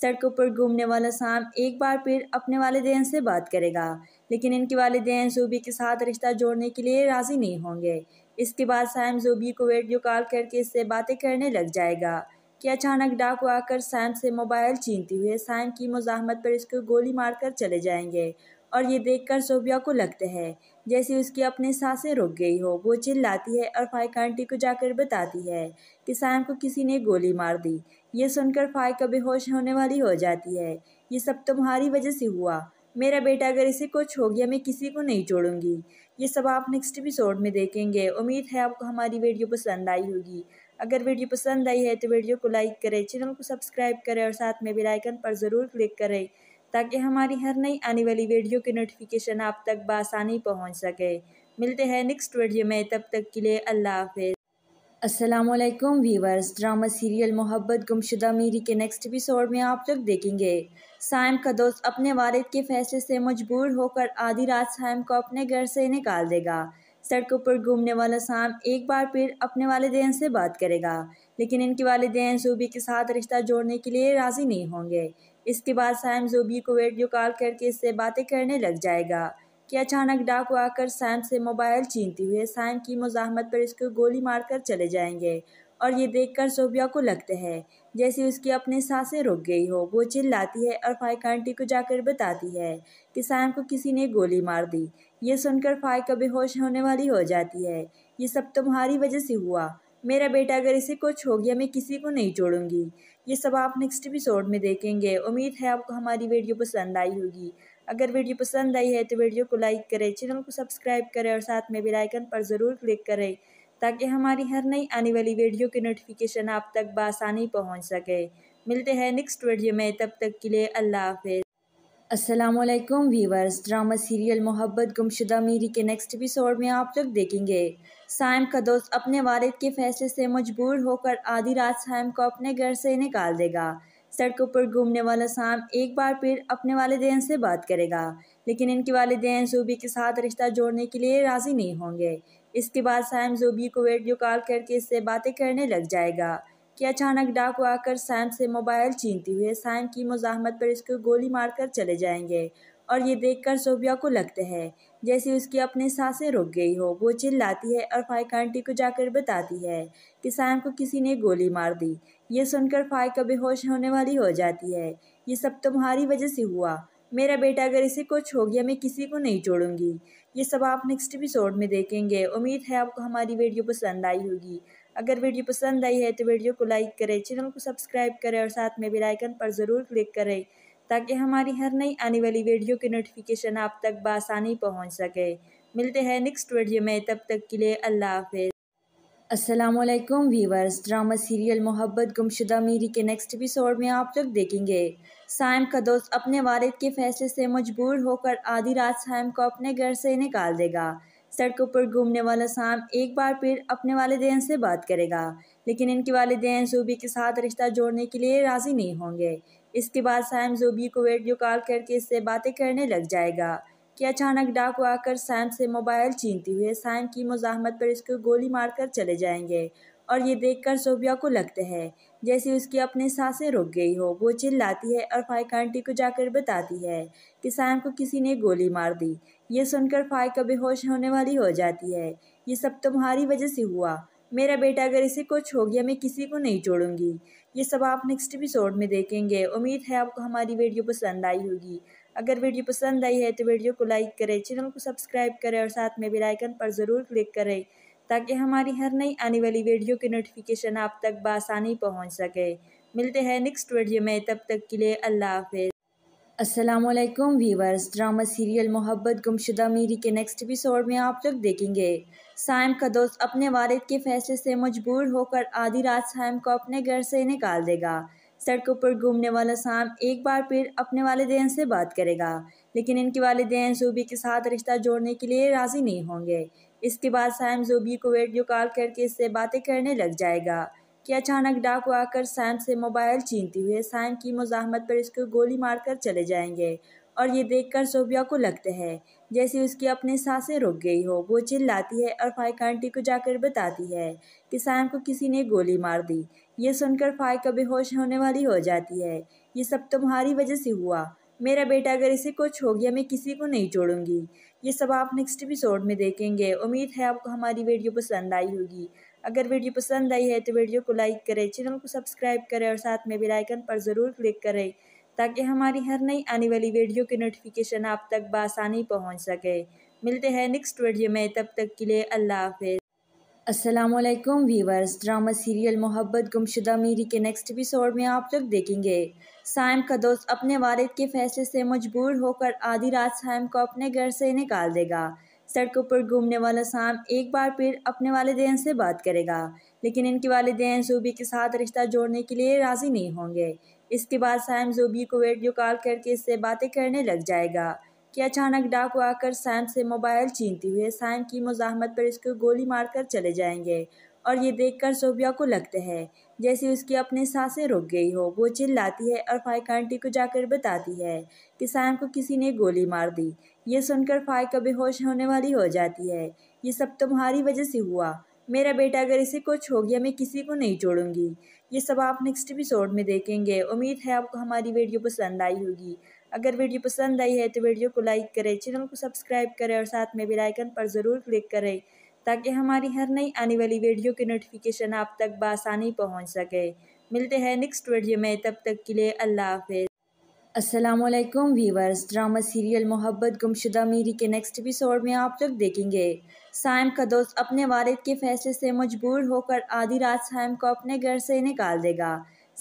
सड़कों पर घूमने वाला साम एक बार फिर अपने वालदेन से बात करेगा लेकिन इनके वालदेन सूबी के साथ रिश्ता जोड़ने के लिए राज़ी नहीं होंगे इसके बाद सैम जोबी को वीडियो कॉल करके इससे बातें करने लग जाएगा कि अचानक डाकू आकर सैम से मोबाइल छीनते हुए सैम की मुजामत पर इसको गोली मारकर चले जाएंगे और ये देखकर सोबिया को लगता है जैसे उसकी अपने सांसें रुक गई हो वो चिल्लाती है और फाइक आंटी को जाकर बताती है कि सैम को किसी ने गोली मार दी ये सुनकर फाइक बेहोश होने वाली हो जाती है ये सब तुम्हारी वजह से हुआ मेरा बेटा अगर इसे कुछ हो गया मैं किसी को नहीं छोड़ूंगी ये सब आप नेक्स्ट एपिसोड में देखेंगे उम्मीद है आपको हमारी वीडियो पसंद आई होगी अगर वीडियो पसंद आई है तो वीडियो को लाइक करें चैनल को सब्सक्राइब करें और साथ में बेल आइकन पर ज़रूर क्लिक करें ताकि हमारी हर नई आने वाली वीडियो की नोटिफिकेशन आप तक बसानी पहुँच सके मिलते हैं नेक्स्ट वीडियो में तब तक के लिए अल्लाह हाफिज़ Aslam viewers drama serial Mohabbat Gumshuda मीरी के नेक्स्ट एपिसोड में आप लोग देखेंगे साइम का दोस्त अपने वालिद के फैसले से मजबूर होकर आधी रात साइम को अपने घर से निकाल देगा सड़कों पर घूमने वाला साम एक बार फिर अपने वालदेन से बात करेगा लेकिन इनके वालदेन जूबी के साथ रिश्ता जोड़ने के लिए राज़ी नहीं होंगे इसके बाद साइम जूबी को वीडियो कॉल करके इससे बातें करने लग जाएगा कि अचानक डाकू आकर साइम से मोबाइल छीनते हुए साइम की मुजामत पर इसको गोली मारकर चले जाएंगे और ये देखकर सोबिया को लगता है जैसे उसकी अपने सांसें रुक गई हो वो चिल्लाती है और फाइक आंटी को जाकर बताती है कि सायम को किसी ने गोली मार दी ये सुनकर फाइक बेहोश होने वाली हो जाती है ये सब तुम्हारी वजह से हुआ मेरा बेटा अगर इसे कुछ हो गया मैं किसी को नहीं छोड़ूंगी ये सब आप नेक्स्ट एपिसोड में देखेंगे उम्मीद है आपको हमारी वीडियो पसंद आई होगी अगर वीडियो पसंद आई है तो वीडियो को लाइक करें चैनल को सब्सक्राइब करें और साथ में बेल आइकन पर ज़रूर क्लिक करें ताकि हमारी हर नई आने वाली वीडियो की नोटिफिकेशन आप तक बासानी पहुँच सके मिलते हैं नेक्स्ट वीडियो में तब तक के लिए अल्लाह हाफिज़ Aslam viewers drama serial Mohabbat Gumshuda मीरी के नेक्स्ट एपिसोड में आप लोग देखेंगे साइम का दोस्त अपने वालद के फैसले से मजबूर होकर आधी रात साइम को अपने घर से निकाल देगा सड़कों पर घूमने वाला साम एक बार फिर अपने वालदेन से बात करेगा लेकिन इनके वालदेन सूबी के साथ रिश्ता जोड़ने के लिए राज़ी नहीं होंगे इसके बाद सैम जोबी को वीडियो कॉल करके इससे बातें करने लग जाएगा कि अचानक डाकू आकर सैम से मोबाइल छीनते हुए सैम की मुजाहमत पर इसको गोली मारकर चले जाएंगे और ये देखकर सोबिया को लगता है जैसे उसकी अपने सांसें रुक गई हो वो चिल्लाती है और फाइक आंटी को जाकर बताती है कि सैम को किसी ने गोली मार दी ये सुनकर फाइक बेहोश होने वाली हो जाती है ये सब तुम्हारी वजह से हुआ मेरा बेटा अगर इसे कुछ हो गया मैं किसी को नहीं छोड़ूंगी ये सब आप नेक्स्ट एपिसोड में देखेंगे उम्मीद है आपको हमारी वीडियो पसंद आई होगी अगर वीडियो पसंद आई है तो वीडियो को लाइक करें चैनल को सब्सक्राइब करें और साथ में बेल आइकन पर ज़रूर क्लिक करें ताकि हमारी हर नई आने वाली वीडियो की नोटिफिकेशन आप तक बसानी पहुँच सके मिलते हैं नेक्स्ट वीडियो में तब तक के लिए अल्लाह हाफिज़ Aslam viewers drama serial Mohabbat Gumshuda मीरी के नेक्स्ट एपिसोड में आप लोग देखेंगे साइम का दोस्त अपने वालिद के फैसले से मजबूर होकर आधी रात साइम को अपने घर से निकाल देगा सड़कों पर घूमने वाला साम एक बार फिर अपने वालदेन से बात करेगा लेकिन इनके वालदेन जूबी के साथ रिश्ता जोड़ने के लिए राज़ी नहीं होंगे इसके बाद साइम जूबी को वीडियो कॉल करके इससे बातें करने लग जाएगा कि अचानक डाकू आकर सैम से मोबाइल छीनते हुए सैम की मुजामत पर इसको गोली मारकर चले जाएंगे और ये देखकर सोबिया को लगता है जैसे उसकी अपने सांसें रुक गई हो वो चिल्लाती है और फाइक आंटी को जाकर बताती है कि शाम को किसी ने गोली मार दी ये सुनकर फाइक बेहोश होने वाली हो जाती है ये सब तुम्हारी वजह से हुआ मेरा बेटा अगर इसे कुछ हो गया मैं किसी को नहीं छोड़ूंगी ये सब आप नेक्स्ट एपिसोड में देखेंगे उम्मीद है आपको हमारी वीडियो पसंद आई होगी अगर वीडियो पसंद आई है तो वीडियो को लाइक करें चैनल को सब्सक्राइब करें और साथ में बेलाइकन पर ज़रूर क्लिक करें ताकि हमारी हर नई आने वाली वीडियो की नोटिफिकेशन आप तक बसानी पहुँच सके मिलते हैं नेक्स्ट वीडियो में तब तक के लिए अल्लाह हाफिज़ Aslam viewers drama serial Mohabbat Gumshuda मीरी के नेक्स्ट एपिसोड में आप लोग देखेंगे साइम का दोस्त अपने वालद के फैसले से मजबूर होकर आधी रात साइम को अपने घर से निकाल देगा सड़कों पर घूमने वाला साम एक बार फिर अपने वालदेन से बात करेगा लेकिन इनके वालदेन सूबी के साथ रिश्ता जोड़ने के लिए राज़ी नहीं होंगे इसके बाद सैम जोबी को वीडियो कॉल करके इससे बातें करने लग जाएगा कि अचानक डाकू आकर सैम से मोबाइल छीनते हुए सैम की मुजाहमत पर इसको गोली मारकर चले जाएंगे और ये देखकर सोबिया को लगता है जैसे उसकी अपने सांसें रुक गई हो वो चिल्लाती है और फाइक आंटी को जाकर बताती है कि सैम को किसी ने गोली मार दी ये सुनकर फाइक बेहोश होने वाली हो जाती है ये सब तुम्हारी वजह से हुआ मेरा बेटा अगर इसे कुछ हो गया मैं किसी को नहीं छोड़ूंगी ये सब आप नेक्स्ट एपिसोड में देखेंगे उम्मीद है आपको हमारी वीडियो पसंद आई होगी अगर वीडियो पसंद आई है तो वीडियो को लाइक करें चैनल को सब्सक्राइब करें और साथ में बेलाइकन पर ज़रूर क्लिक करें ताकि हमारी हर नई आने वाली वीडियो की नोटिफिकेशन आप तक बसानी पहुँच सके मिलते हैं नेक्स्ट वीडियो में तब तक के लिए अल्लाह हाफिज़ Aslam viewers drama serial Mohabbat Gumshuda मीरी के नेक्स्ट एपिसोड में आप लोग देखेंगे साइम का दोस्त अपने वालद के फैसले से मजबूर होकर आधी रात साइम को अपने घर से निकाल देगा सड़कों पर घूमने वाला साम एक बार फिर अपने वालदेन से बात करेगा लेकिन इनके वालदेन जूबी के साथ रिश्ता जोड़ने के लिए राज़ी नहीं होंगे इसके बाद साइम जूबी को वीडियो कॉल करके इससे बातें करने लग जाएगा कि अचानक डाकू आकर सैम से मोबाइल छीनते हुए सैम की मुजामत पर इसको गोली मारकर चले जाएंगे और ये देखकर सोबिया को लगता है जैसे उसकी अपने सांसें रुक गई हो वो चिल्लाती है और फाइक आंटी को जाकर बताती है कि सैम को किसी ने गोली मार दी ये सुनकर का बेहोश होने वाली हो जाती है ये सब तुम्हारी वजह से हुआ मेरा बेटा अगर इसे कुछ हो गया मैं किसी को नहीं छोड़ूंगी ये सब आप नेक्स्ट एपिसोड में देखेंगे उम्मीद है आपको हमारी वीडियो पसंद आई होगी अगर वीडियो पसंद आई है तो वीडियो को लाइक करें चैनल को सब्सक्राइब करें और साथ में बेलाइकन पर ज़रूर क्लिक करें ताकि हमारी हर नई आने वाली वीडियो की नोटिफिकेशन आप तक बसानी पहुँच सके मिलते हैं नेक्स्ट वीडियो में तब तक के लिए अल्लाह हाफिज़ Aslam viewers drama serial Mohabbat Gumshuda मीरी के नेक्स्ट एपिसोड में आप लोग देखेंगे साइम का दोस्त अपने वालिद के फैसले से मजबूर होकर आधी रात साइम को अपने घर से निकाल देगा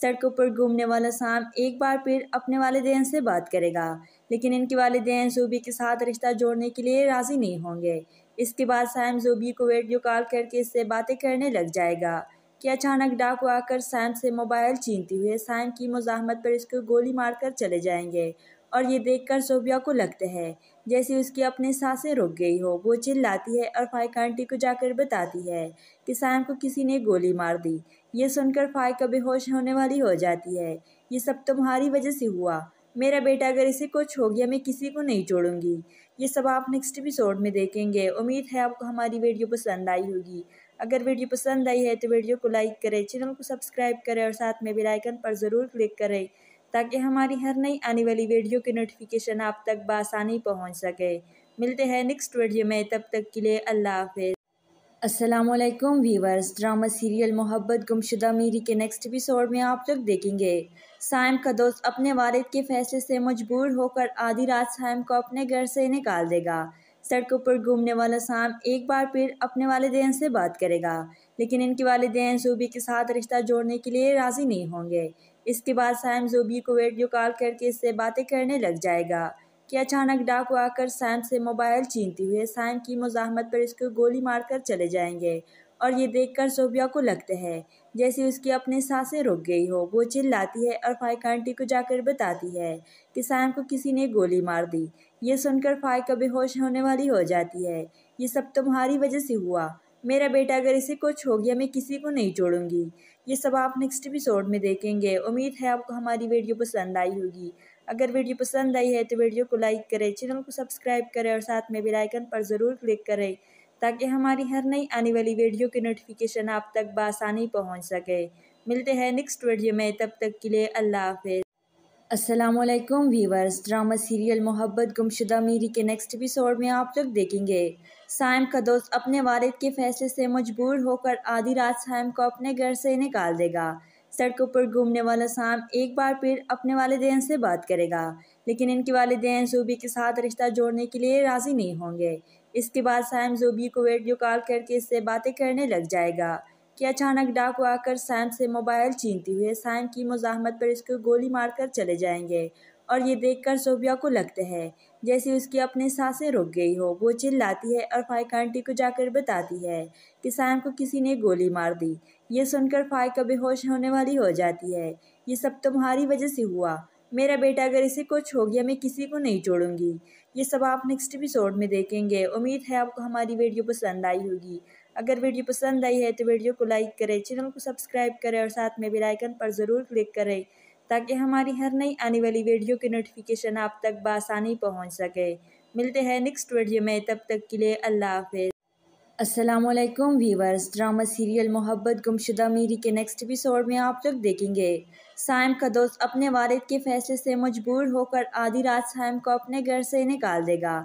सड़कों पर घूमने वाला शाम एक बार फिर अपने वालदेन से बात करेगा लेकिन इनके वालदेन जूबी के साथ रिश्ता जोड़ने के लिए राज़ी नहीं होंगे इसके बाद सैम जूबी को वीडियो कॉल करके इससे बातें करने लग जाएगा कि अचानक डाकू आकर सैम से मोबाइल छीनते हुए सैम की मुजामत पर इसको गोली मारकर चले जाएंगे और ये देखकर सोबिया को लगता है जैसे उसकी अपने सांसें रुक गई हो वो चिल्लाती है और फाइक आंटी को जाकर बताती है कि सैम को किसी ने गोली मार दी यह सुनकर का बेहोश होने वाली हो जाती है ये सब तुम्हारी वजह से हुआ मेरा बेटा अगर इसे कुछ हो गया मैं किसी को नहीं छोड़ूंगी ये सब आप नेक्स्ट एपिसोड में देखेंगे उम्मीद है आपको हमारी वीडियो पसंद आई होगी अगर वीडियो पसंद आई है तो वीडियो को लाइक करें चैनल को सब्सक्राइब करें और साथ में बेलाइकन पर ज़रूर क्लिक करें ताकि हमारी हर नई आने वाली वीडियो की नोटिफिकेशन आप तक बसानी पहुँच सके मिलते हैं नेक्स्ट वीडियो में तब तक के लिए अल्लाह हाफिज़ Aslam viewers drama serial Mohabbat Gumshuda मीरी के नेक्स्ट एपिसोड में आप लोग देखेंगे साइम का दोस्त अपने वालद के फैसले से मजबूर होकर आधी रात साइम को अपने घर से निकाल देगा सड़कों पर घूमने वाला साम एक बार फिर अपने वालदेन से बात करेगा लेकिन इनके वालदेन जूबी के साथ रिश्ता जोड़ने के लिए राज़ी नहीं होंगे इसके बाद साइम जूबी को वीडियो कॉल करके इससे बातें करने लग जाएगा कि अचानक डाकू आकर सैम से मोबाइल छीनते हुए सैम की मुजामत पर इसको गोली मारकर चले जाएंगे और ये देखकर सोबिया को लगता है जैसे उसकी अपने सांसें रुक गई हो वो चिल्लाती है और फाइक आंटी को जाकर बताती है कि सैम को किसी ने गोली मार दी ये सुनकर फाइक बेहोश होने वाली हो जाती है ये सब तुम्हारी वजह से हुआ मेरा बेटा अगर इसे कुछ हो गया मैं किसी को नहीं छोड़ूंगी ये सब आप नेक्स्ट एपिसोड में देखेंगे उम्मीद है आपको हमारी वीडियो पसंद आई होगी अगर वीडियो पसंद आई है तो वीडियो को लाइक करें चैनल को सब्सक्राइब करें और साथ में बेल आइकन पर ज़रूर क्लिक करें ताकि हमारी हर नई आने वाली वीडियो की नोटिफिकेशन आप तक बसानी पहुंच सके मिलते हैं नेक्स्ट वीडियो में तब तक के लिए अल्लाह हाफि असलम viewers drama serial Mohabbat Gumshuda मीरी के नेक्स्ट एपिसोड में आप लोग देखेंगे साइम का दोस्त अपने वालद के फैसले से मजबूर होकर आधी रात साइम को अपने घर से निकाल देगा सड़कों पर घूमने वाला शाम एक बार फिर अपने वालदेन से बात करेगा लेकिन इनके वालदेन जूबी के साथ रिश्ता जोड़ने के लिए राज़ी नहीं होंगे इसके बाद सैम जूबी को वीडियो कॉल करके इससे बातें करने लग जाएगा कि अचानक डाकू आकर सैम से मोबाइल छीनते हुए सैम की मुजामत पर इसको गोली मारकर चले जाएंगे और ये देखकर सोबिया को लगता है जैसे उसकी अपने सांसें रुक गई हो वो चिल्लाती है और फाइक आंटी को जाकर बताती है कि सैम को किसी ने गोली मार दी ये सुनकर फाइक बेहोश होने वाली हो जाती है ये सब तुम्हारी वजह से हुआ मेरा बेटा अगर इसे कुछ हो गया मैं किसी को नहीं छोड़ूंगी ये सब आप नेक्स्ट एपिसोड में देखेंगे उम्मीद है आपको हमारी वीडियो पसंद आई होगी अगर वीडियो पसंद आई है तो वीडियो को लाइक करें चैनल को सब्सक्राइब करें और साथ में बेल आइकन पर ज़रूर क्लिक करें ताकि हमारी हर नई आने वाली वीडियो की नोटिफिकेशन आप तक बासानी पहुँच सके मिलते हैं नेक्स्ट वीडियो में तब तक के लिए अल्लाह हाफिज़ Aslam viewers drama serial Mohabbat Gumshuda मीरी के नेक्स्ट एपिसोड में आप लोग देखेंगे साइम का दोस्त अपने वालद के फैसले से मजबूर होकर आधी रात साइम को अपने घर से निकाल देगा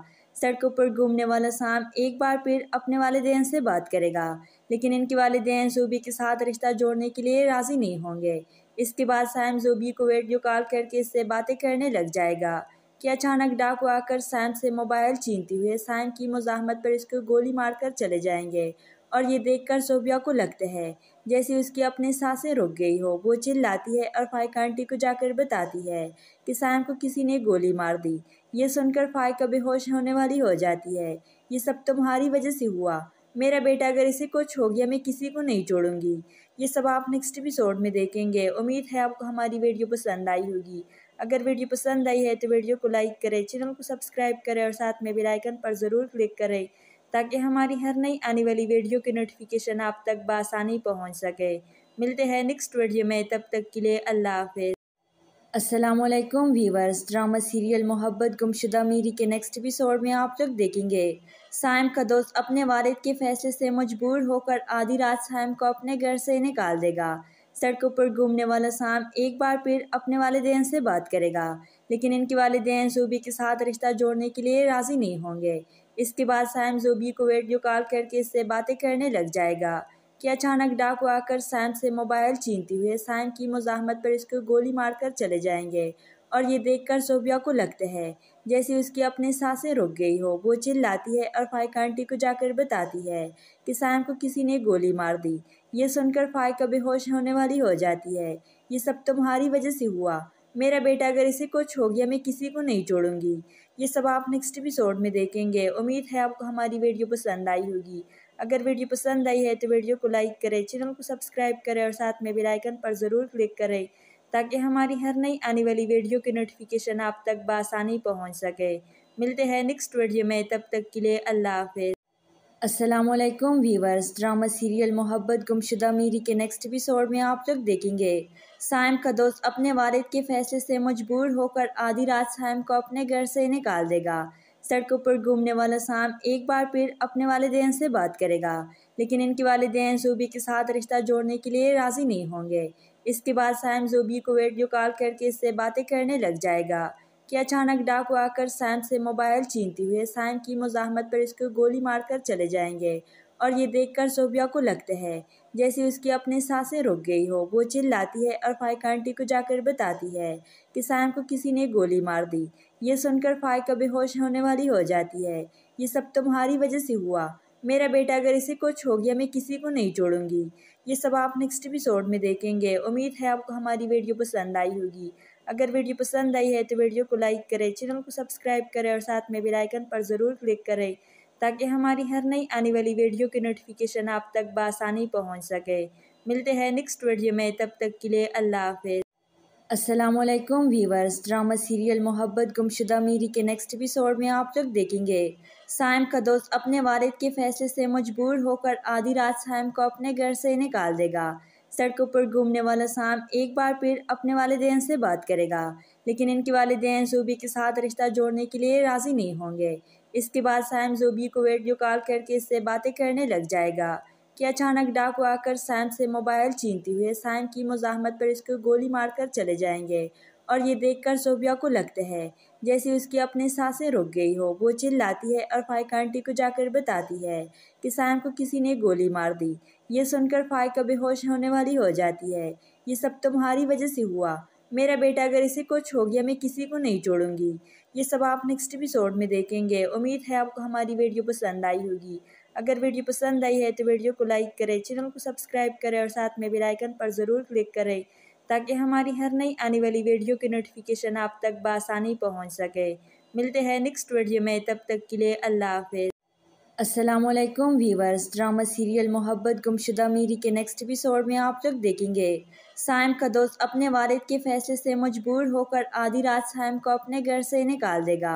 सड़कों पर घूमने वाला साम एक बार फिर अपने वालदेन से बात करेगा लेकिन इनके वालदेन जूबी के साथ रिश्ता जोड़ने के लिए राज़ी नहीं होंगे इसके बाद सैम जूबी को वीडियो कॉल करके इससे बातें करने लग जाएगा कि अचानक डाकू आकर सैम से मोबाइल छीनते हुए सैम की मुजामत पर इसको गोली मारकर चले जाएंगे और ये देखकर सोबिया को लगता है जैसे उसकी अपने सांसें रुक गई हो वो चिल्लाती है और फाइक आंटी को जाकर बताती है कि सैम को किसी ने गोली मार दी ये सुनकर फाइक बेहोश होने वाली हो जाती है ये सब तुम्हारी वजह से हुआ मेरा बेटा अगर इसे कुछ हो गया मैं किसी को नहीं छोड़ूंगी ये सब आप नेक्स्ट एपिसोड में देखेंगे उम्मीद है आपको हमारी वीडियो पसंद आई होगी अगर वीडियो पसंद आई है तो वीडियो को लाइक करें चैनल को सब्सक्राइब करें और साथ में बेलाइकन पर ज़रूर क्लिक करें ताकि हमारी हर नई आने वाली वीडियो की नोटिफिकेशन आप तक बसानी पहुँच सके मिलते हैं नेक्स्ट वीडियो में तब तक के लिए अल्लाह हाफि असलम viewers drama serial Mohabbat Gumshuda मीरी के नेक्स्ट एपिसोड में आप लोग देखेंगे साइम का दोस्त अपने वालिद के फैसले से मजबूर होकर आधी रात साइम को अपने घर से निकाल देगा सड़कों पर घूमने वाला साम एक बार फिर अपने वालदेन से बात करेगा लेकिन इनके वालदेन जूबी के साथ रिश्ता जोड़ने के लिए राज़ी नहीं होंगे इसके बाद साम जूबी को वीडियो कॉल करके इससे बातें करने लग जाएगा कि अचानक डाकू आकर साम से मोबाइल छीनते हुए साम की मुजामत पर इसको गोली मारकर चले जाएंगे और ये देखकर सोफिया को लगता है जैसे उसकी अपने सांसें रुक गई हो वो चिल्लाती है और फाइक आंटी को जाकर बताती है कि सैम को किसी ने गोली मार दी ये सुनकर फाइक बेहोश होने वाली हो जाती है ये सब तुम्हारी वजह से हुआ मेरा बेटा अगर इसे कुछ हो गया मैं किसी को नहीं छोड़ूंगी ये सब आप नेक्स्ट एपिसोड में देखेंगे उम्मीद है आपको हमारी वीडियो पसंद आई होगी अगर वीडियो पसंद आई है तो वीडियो को लाइक करें चैनल को सब्सक्राइब करें और साथ में बेलाइकन पर ज़रूर क्लिक करें ताकि हमारी हर नई आने वाली वीडियो की नोटिफिकेशन आप तक बसानी पहुँच सके मिलते हैं नेक्स्ट वीडियो में तब तक के लिए अल्लाह हाफिज़ Aslam viewers drama serial Mohabbat Gumshuda मीरी के नेक्स्ट एपिसोड में आप लोग देखेंगे साइम का दोस्त अपने वालद के फैसले से मजबूर होकर आधी रात साइम को अपने घर से निकाल देगा सड़कों पर घूमने वाला साम एक बार फिर अपने वालदेन से बात करेगा लेकिन इनके वालदेन सूबी के साथ रिश्ता जोड़ने के लिए राज़ी नहीं होंगे इसके बाद सैम जोबी को वीडियो कॉल करके इससे बातें करने लग जाएगा कि अचानक डाकू आकर सैम से मोबाइल छीनते हुए सैम की मुजाहमत पर इसको गोली मारकर चले जाएंगे और ये देखकर सोबिया को लगता है जैसे उसकी अपने सांसें रुक गई हो वो चिल्लाती है और फाइक आंटी को जाकर बताती है कि सैम को किसी ने गोली मार दी ये सुनकर फाइक बेहोश होने वाली हो जाती है ये सब तुम्हारी वजह से हुआ मेरा बेटा अगर इसे कुछ हो गया मैं किसी को नहीं छोड़ूंगी ये सब आप नेक्स्ट एपिसोड में देखेंगे उम्मीद है आपको हमारी वीडियो पसंद आई होगी अगर वीडियो पसंद आई है तो वीडियो को लाइक करें चैनल को सब्सक्राइब करें और साथ में बेलाइकन पर ज़रूर क्लिक करें ताकि हमारी हर नई आने वाली वीडियो की नोटिफिकेशन आप तक बसानी पहुँच सके मिलते हैं नेक्स्ट वीडियो में तब तक के लिए अल्लाह हाफ असलम viewers drama serial Mohabbat Gumshuda मीरी के नेक्स्ट एपिसोड में आप लोग देखेंगे साइम का दोस्त अपने वालिद के फैसले से मजबूर होकर आधी रात साइम को अपने घर से निकाल देगा सड़कों पर घूमने वाला साम एक बार फिर अपने वालदेन से बात करेगा लेकिन इनके वालदेन जूबी के साथ रिश्ता जोड़ने के लिए राज़ी नहीं होंगे इसके बाद साइम जूबी को वीडियो कॉल करके इससे बातें करने लग जाएगा कि अचानक डाकू आकर साइम से मोबाइल छीनते हुए साइम की मुजाहमत पर इसको गोली मारकर चले जाएंगे और ये देखकर सोबिया को लगता है जैसे उसकी अपने सांसें रुक गई हो वो चिल्लाती है और फाइक आंटी को जाकर बताती है कि सैम को किसी ने गोली मार दी ये सुनकर फाइक बेहोश होने वाली हो जाती है ये सब तुम्हारी वजह से हुआ मेरा बेटा अगर इसे कुछ हो गया मैं किसी को नहीं छोड़ूंगी ये सब आप नेक्स्ट एपिसोड में देखेंगे उम्मीद है आपको हमारी वीडियो पसंद आई होगी अगर वीडियो पसंद आई है तो वीडियो को लाइक करें चैनल को सब्सक्राइब करें और साथ में बेल आइकन पर ज़रूर क्लिक करें ताकि हमारी हर नई आने वाली वीडियो की नोटिफिकेशन आप तक बसानी पहुँच सके मिलते हैं नेक्स्ट वीडियो में तब तक के लिए अल्लाह हाफिज़ Aslam viewers drama serial Mohabbat Gumshuda मीरी के नेक्स्ट एपिसोड में आप लोग देखेंगे साइम का दोस्त अपने वालद के फैसले से मजबूर होकर आधी रात साइम को अपने घर से निकाल देगा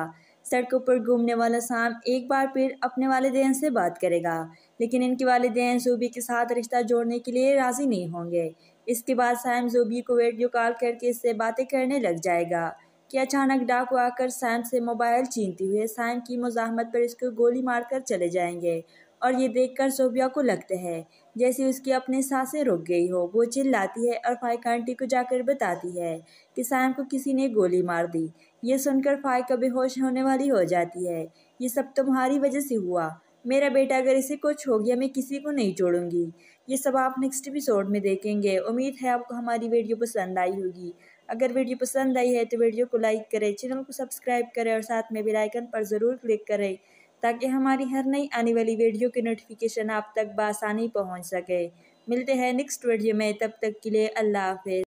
सड़कों पर घूमने वाला साम एक बार फिर अपने वालदेन से बात करेगा लेकिन इनके वालदेन सूबी के साथ रिश्ता जोड़ने के लिए राज़ी नहीं होंगे इसके बाद सैम जोबी को वीडियो कॉल करके इससे बातें करने लग जाएगा कि अचानक डाकू आकर सैम से मोबाइल छीनते हुए सैम की मुजामत पर इसको गोली मारकर चले जाएंगे और ये देखकर सोबिया को लगता है जैसे उसकी अपने सांसें रुक गई हो वो चिल्लाती है और फाइक आंटी को जाकर बताती है कि सैम को किसी ने गोली मार दी ये सुनकर फाइक बेहोश होने वाली हो जाती है ये सब तुम्हारी वजह से हुआ मेरा बेटा अगर इसे कुछ हो गया मैं किसी को नहीं छोड़ूंगी ये सब आप नेक्स्ट एपिसोड में देखेंगे उम्मीद है आपको हमारी वीडियो पसंद आई होगी अगर वीडियो पसंद आई है तो वीडियो को लाइक करें चैनल को सब्सक्राइब करें और साथ में बेल आइकन पर ज़रूर क्लिक करें ताकि हमारी हर नई आने वाली वीडियो की नोटिफिकेशन आप तक बसानी पहुँच सके मिलते हैं नेक्स्ट वीडियो में तब तक के लिए अल्लाह हाफिज़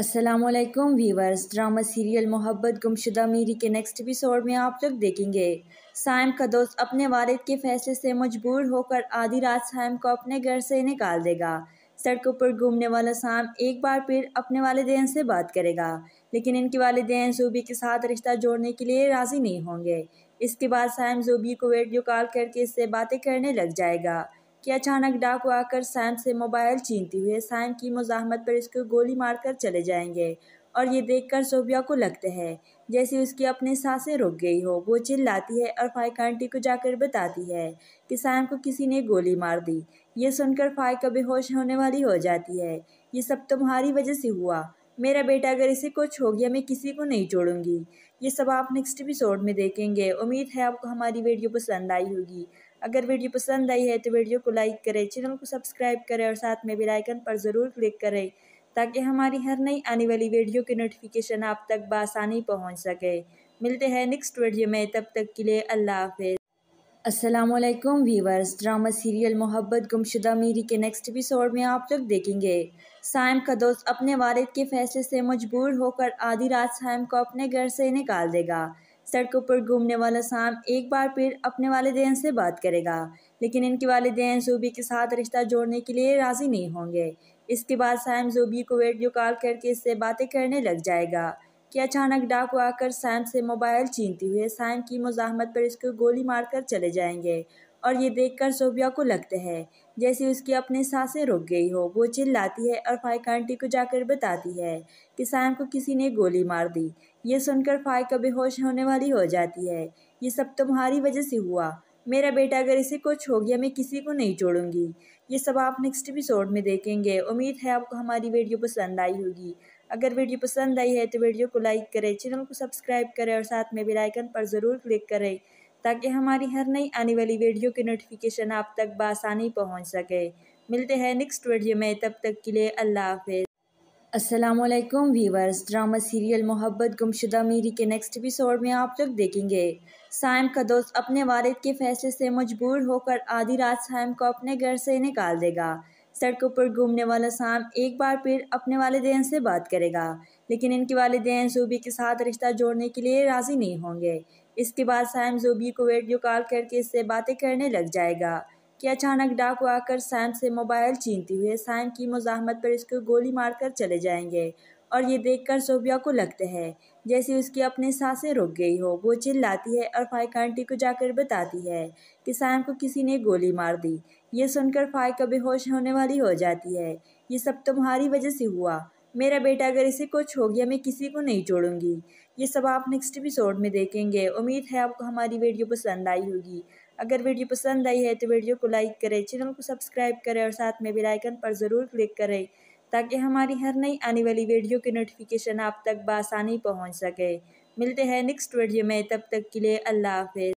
Aslam viewers drama serial Mohabbat Gumshuda मीरी के नेक्स्ट एपिसोड में आप लोग देखेंगे साइम का दोस्त अपने वालद के फैसले से मजबूर होकर आधी रात साइम को अपने घर से निकाल देगा सड़कों पर घूमने वाला साम एक बार फिर अपने वालदेन से बात करेगा लेकिन इनके वालदेन जूबी के साथ रिश्ता जोड़ने के लिए राज़ी नहीं होंगे इसके बाद साइम जूबी को वीडियो कॉल करके इससे बातें करने लग जाएगा कि अचानक डाकू आकर सैम से मोबाइल छीनते हुए सैम की मुजामत पर इसको गोली मारकर चले जाएंगे और ये देखकर सोबिया को लगता है जैसे उसकी अपने सांसें रुक गई हो वो चिल्लाती है और फाइक आंटी को जाकर बताती है कि सैम को किसी ने गोली मार दी ये सुनकर फाइक बेहोश होने वाली हो जाती है ये सब तुम्हारी वजह से हुआ मेरा बेटा अगर इसे कुछ हो गया मैं किसी को नहीं छोड़ूंगी ये सब आप नेक्स्ट एपिसोड में देखेंगे उम्मीद है आपको हमारी वीडियो पसंद आई होगी अगर वीडियो पसंद आई है तो वीडियो को लाइक करें चैनल को सब्सक्राइब करें और साथ में बेल आइकन पर ज़रूर क्लिक करें ताकि हमारी हर नई आने वाली वीडियो की नोटिफिकेशन आप तक बसानी पहुंच सके मिलते हैं नेक्स्ट वीडियो में तब तक के लिए अल्लाह हाफि असलम viewers drama serial Mohabbat Gumshuda मीरी के नेक्स्ट एपिसोड में आप लोग देखेंगे साइम का दोस्त अपने वालिद के फैसले से मजबूर होकर आधी रात साइम को अपने घर से निकाल देगा सड़कों पर घूमने वाला शाम एक बार फिर अपने वालदेन से बात करेगा लेकिन इनके वालदेन जूबी के साथ रिश्ता जोड़ने के लिए राज़ी नहीं होंगे इसके बाद सैम जूबी को वीडियो कॉल करके इससे बातें करने लग जाएगा कि अचानक डाकू आकर सैम से मोबाइल छीनते हुए सैम की मुजामत पर इसको गोली मारकर चले जाएंगे और ये देखकर सोबिया को लगता है जैसे उसकी अपने सांसें रुक गई हो वो चिल्लाती है और फाइक आंटी को जाकर बताती है कि सैम को किसी ने गोली मार दी ये सुनकर फाइक बेहोश होने वाली हो जाती है ये सब तुम्हारी वजह से हुआ मेरा बेटा अगर इसे कुछ हो गया मैं किसी को नहीं छोड़ूंगी ये सब आप नेक्स्ट एपिसोड में देखेंगे उम्मीद है आपको हमारी वीडियो पसंद आई होगी अगर वीडियो पसंद आई है तो वीडियो को लाइक करें चैनल को सब्सक्राइब करें और साथ में बेल आइकन पर ज़रूर क्लिक करें ताकि हमारी हर नई आने वाली वीडियो की नोटिफिकेशन आप तक बसानी पहुँच सके मिलते हैं नेक्स्ट वीडियो में तब तक के लिए अल्लाह हाफिज़ Aslam viewers drama serial Mohabbat Gumshuda मीरी के नेक्स्ट एपिसोड में आप लोग देखेंगे साइम का दोस्त अपने वालद के फैसले से मजबूर होकर आधी रात साइम को अपने घर से निकाल देगा सड़कों पर घूमने वाला साम एक बार फिर अपने वालदेन से बात करेगा लेकिन इनके वालदेन सूबी के साथ रिश्ता जोड़ने के लिए राज़ी नहीं होंगे इसके बाद सैम जोबी को वीडियो कॉल करके इससे बातें करने लग जाएगा कि अचानक डाकू आकर सैम से मोबाइल छीनते हुए सैम की मुजाहमत पर इसको गोली मारकर चले जाएंगे और ये देखकर सोबिया को लगता है जैसे उसकी अपने सांसें रुक गई हो वो चिल्लाती है और फाइक आंटी को जाकर बताती है कि सैम को किसी ने गोली मार दी ये सुनकर फाइक बेहोश होने वाली हो जाती है ये सब तुम्हारी वजह से हुआ मेरा बेटा अगर इसे कुछ हो गया मैं किसी को नहीं छोड़ूंगी ये सब आप नेक्स्ट एपिसोड में देखेंगे उम्मीद है आपको हमारी वीडियो पसंद आई होगी अगर वीडियो पसंद आई है तो वीडियो को लाइक करें चैनल को सब्सक्राइब करें और साथ में बेलाइकन पर ज़रूर क्लिक करें ताकि हमारी हर नई आने वाली वीडियो की नोटिफिकेशन आप तक बसानी पहुँच सके मिलते हैं नेक्स्ट वीडियो में तब तक के लिए अल्लाह हाफिज़